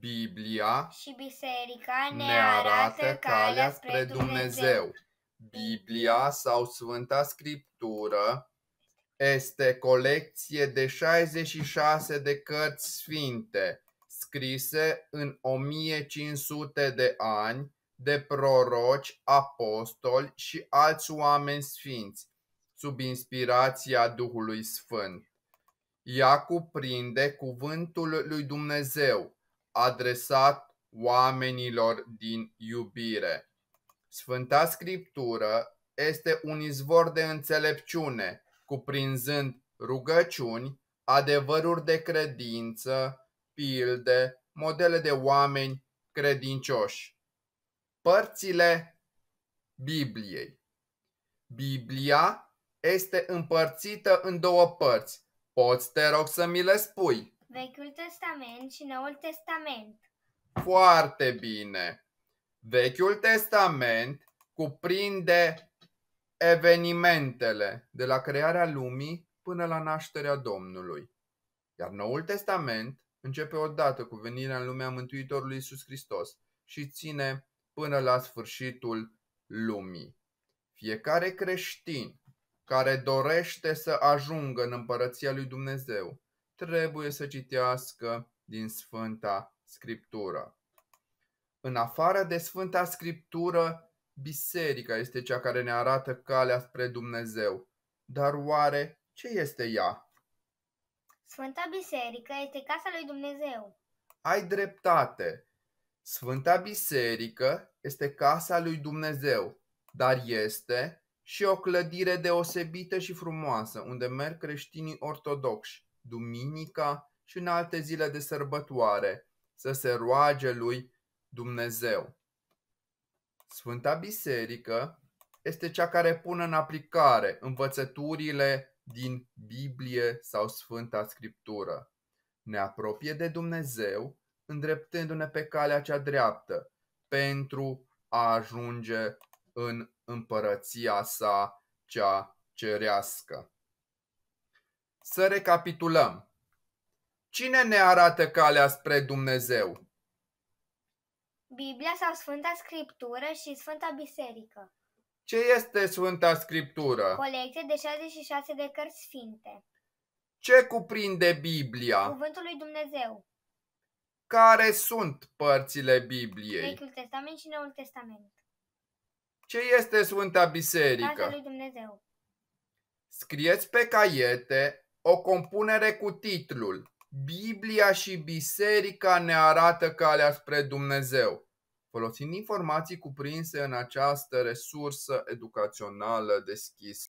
Biblia și biserica ne arată calea spre Dumnezeu. Biblia sau Sfânta Scriptură este colecție de 66 de cărți sfinte, scrise în 1500 de ani de proroci, apostoli și alți oameni sfinți, sub inspirația Duhului Sfânt. Ea cuprinde cuvântul lui Dumnezeu, adresat oamenilor din iubire. Sfânta Scriptură este un izvor de înțelepciune, cuprinzând rugăciuni, adevăruri de credință, pilde, modele de oameni credincioși. Părțile Bibliei Biblia este împărțită în două părți. Poți, te rog, să mi le spui. Vechiul Testament și Noul Testament. Foarte bine. Vechiul Testament cuprinde evenimentele de la crearea lumii până la nașterea Domnului. Iar Noul Testament începe odată cu venirea în lumea Mântuitorului Iisus Hristos și ține până la sfârșitul lumii. Fiecare creștin care dorește să ajungă în împărăția lui Dumnezeu trebuie să citească din Sfânta Scriptură. În afară de Sfânta Scriptură, biserica este cea care ne arată calea spre Dumnezeu. Dar oare ce este ea? Sfânta Biserică este casa lui Dumnezeu. Ai dreptate. Sfânta Biserică este casa lui Dumnezeu, dar este și o clădire deosebită și frumoasă, unde merg creștinii ortodoxi duminica și în alte zile de sărbătoare, să se roage lui Dumnezeu. Sfânta Biserică este cea care pune în aplicare învățăturile din Biblie sau Sfânta Scriptură. Ne apropie de Dumnezeu îndreptându-ne pe calea cea dreaptă pentru a ajunge în împărăția sa cea cerească. Să recapitulăm. Cine ne arată calea spre Dumnezeu? Biblia sau Sfânta Scriptură și Sfânta Biserică. Ce este Sfânta Scriptură? Colecție de 66 de cărți sfinte. Ce cuprinde Biblia? Cuvântul lui Dumnezeu. Care sunt părțile Bibliei? Vechiul Testament și Noul Testament. Ce este Sfânta Biserică? Casa lui Dumnezeu. Scrieți pe caiete o compunere cu titlul Biblia și biserica ne arată calea spre Dumnezeu. Folosind informații cuprinse în această resursă educațională deschisă.